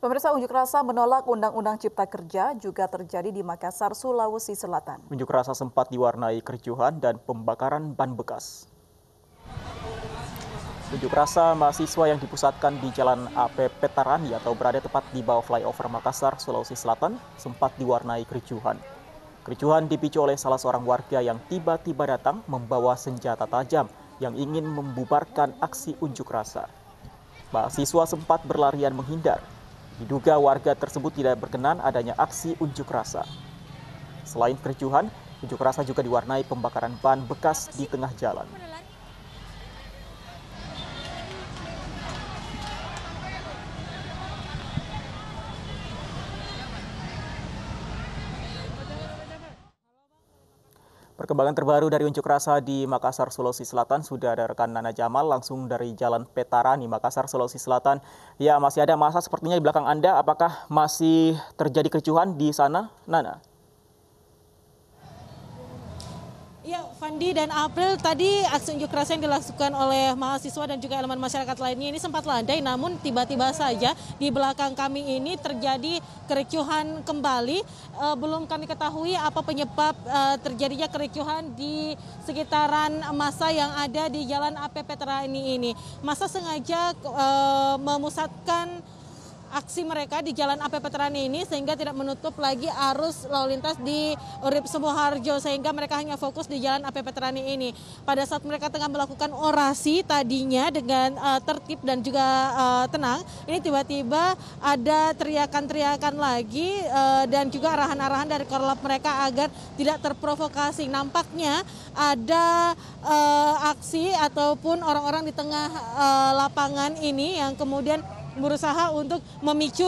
Pemirsa unjuk rasa menolak Undang-Undang Cipta Kerja juga terjadi di Makassar, Sulawesi Selatan. Unjuk rasa sempat diwarnai kericuhan dan pembakaran ban bekas. Unjuk rasa mahasiswa yang dipusatkan di Jalan AP Petarani atau berada tepat di bawah flyover Makassar, Sulawesi Selatan sempat diwarnai kericuhan. Kericuhan dipicu oleh salah seorang warga yang tiba-tiba datang membawa senjata tajam yang ingin membubarkan aksi unjuk rasa. Mahasiswa sempat berlarian menghindar, Diduga warga tersebut tidak berkenan adanya aksi unjuk rasa. Selain kericuhan, unjuk rasa juga diwarnai pembakaran ban bekas di tengah jalan. Perkembangan terbaru dari unjuk rasa di Makassar, Sulawesi Selatan sudah ada rekan Nana Jamal langsung dari Jalan Petarani, Makassar, Sulawesi Selatan. Ya, masih ada masa sepertinya di belakang Anda. Apakah masih terjadi kericuhan di sana, Nana? Ya, Fandi dan April tadi aksi unjuk rasa yang dilakukan oleh mahasiswa dan juga elemen masyarakat lainnya ini sempat landai namun tiba-tiba saja di belakang kami ini terjadi kericuhan kembali. E, belum kami ketahui apa penyebab e, terjadinya kericuhan di sekitaran masa yang ada di Jalan AP Petra ini ini. Masa sengaja e, memusatkan aksi mereka di Jalan AP Petrani ini sehingga tidak menutup lagi arus lalu lintas di Urip Semuharjo sehingga mereka hanya fokus di Jalan AP Petrani ini. Pada saat mereka tengah melakukan orasi tadinya dengan uh, tertib dan juga uh, tenang, ini tiba-tiba ada teriakan-teriakan lagi uh, dan juga arahan-arahan dari korlap mereka agar tidak terprovokasi. Nampaknya ada uh, aksi ataupun orang-orang di tengah uh, lapangan ini yang kemudian berusaha untuk memicu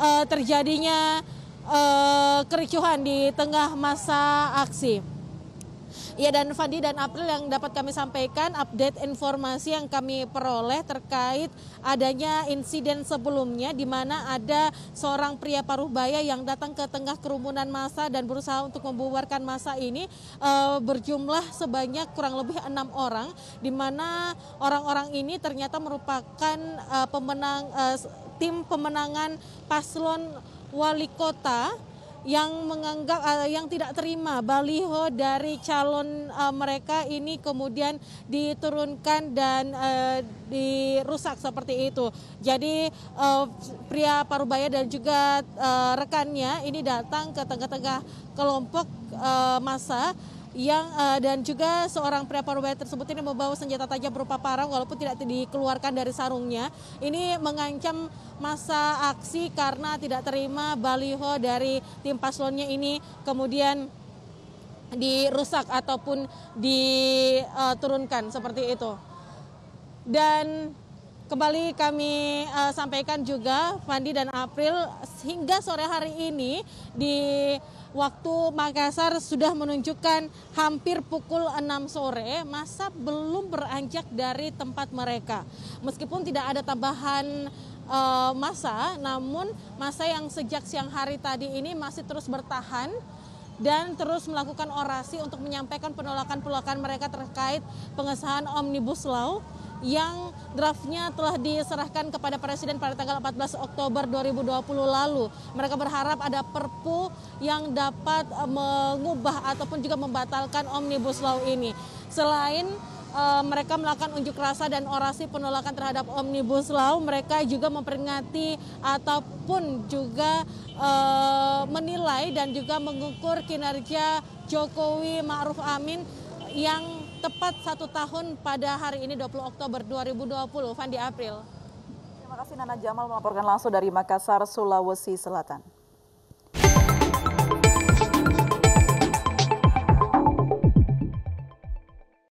uh, terjadinya uh, kericuhan di tengah masa aksi. Ya dan Fandi dan April yang dapat kami sampaikan update informasi yang kami peroleh terkait adanya insiden sebelumnya di mana ada seorang pria paruh baya yang datang ke tengah kerumunan massa dan berusaha untuk membubarkan massa ini e, berjumlah sebanyak kurang lebih enam orang di mana orang-orang ini ternyata merupakan e, pemenang e, tim pemenangan paslon wali kota yang menganggap uh, yang tidak terima baliho dari calon uh, mereka ini kemudian diturunkan dan uh, dirusak seperti itu. Jadi uh, pria Parubaya dan juga uh, rekannya ini datang ke tengah-tengah kelompok uh, massa yang uh, dan juga seorang pria baya tersebut ini membawa senjata tajam berupa parang walaupun tidak dikeluarkan dari sarungnya. Ini mengancam masa aksi karena tidak terima baliho dari tim paslonnya ini kemudian dirusak ataupun diturunkan eh, seperti itu. Dan Kembali kami uh, sampaikan juga Fandi dan April hingga sore hari ini di waktu Makassar sudah menunjukkan hampir pukul 6 sore, masa belum beranjak dari tempat mereka. Meskipun tidak ada tambahan uh, masa, namun masa yang sejak siang hari tadi ini masih terus bertahan dan terus melakukan orasi untuk menyampaikan penolakan-penolakan mereka terkait pengesahan Omnibus Law yang draftnya telah diserahkan kepada Presiden pada tanggal 14 Oktober 2020 lalu. Mereka berharap ada perpu yang dapat eh, mengubah ataupun juga membatalkan Omnibus Law ini. Selain Uh, mereka melakukan unjuk rasa dan orasi penolakan terhadap Omnibus Law. Mereka juga memperingati ataupun juga uh, menilai dan juga mengukur kinerja Jokowi Ma'ruf Amin yang tepat satu tahun pada hari ini 20 Oktober 2020, Fandi April. Terima kasih Nana Jamal melaporkan langsung dari Makassar, Sulawesi Selatan.